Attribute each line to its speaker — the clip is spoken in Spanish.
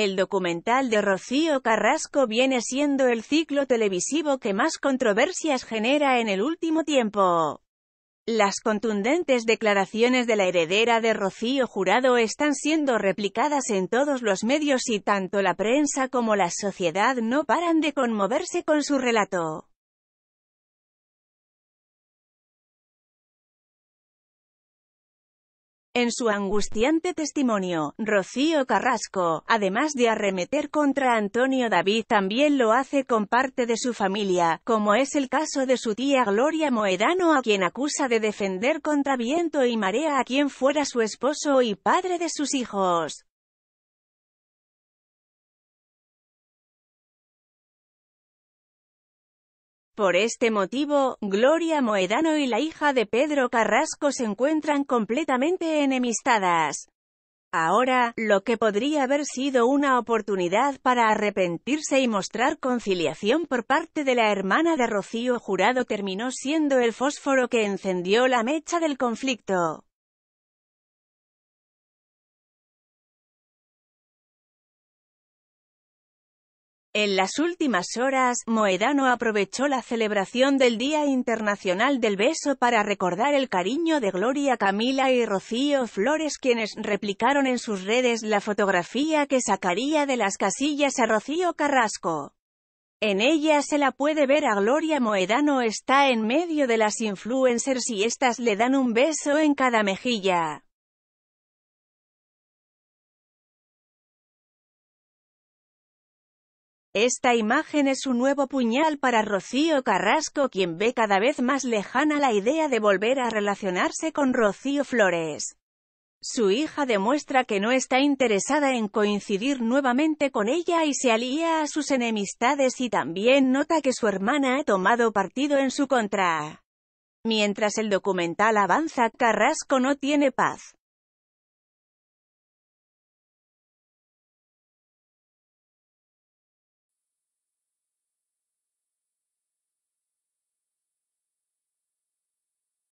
Speaker 1: El documental de Rocío Carrasco viene siendo el ciclo televisivo que más controversias genera en el último tiempo. Las contundentes declaraciones de la heredera de Rocío Jurado están siendo replicadas en todos los medios y tanto la prensa como la sociedad no paran de conmoverse con su relato. En su angustiante testimonio, Rocío Carrasco, además de arremeter contra Antonio David, también lo hace con parte de su familia, como es el caso de su tía Gloria Moedano a quien acusa de defender contra viento y marea a quien fuera su esposo y padre de sus hijos. Por este motivo, Gloria Moedano y la hija de Pedro Carrasco se encuentran completamente enemistadas. Ahora, lo que podría haber sido una oportunidad para arrepentirse y mostrar conciliación por parte de la hermana de Rocío Jurado terminó siendo el fósforo que encendió la mecha del conflicto. En las últimas horas, Moedano aprovechó la celebración del Día Internacional del Beso para recordar el cariño de Gloria Camila y Rocío Flores quienes replicaron en sus redes la fotografía que sacaría de las casillas a Rocío Carrasco. En ella se la puede ver a Gloria Moedano está en medio de las influencers y estas le dan un beso en cada
Speaker 2: mejilla.
Speaker 1: Esta imagen es un nuevo puñal para Rocío Carrasco quien ve cada vez más lejana la idea de volver a relacionarse con Rocío Flores. Su hija demuestra que no está interesada en coincidir nuevamente con ella y se alía a sus enemistades y también nota que su hermana ha tomado partido en su contra. Mientras el documental avanza, Carrasco
Speaker 2: no tiene paz.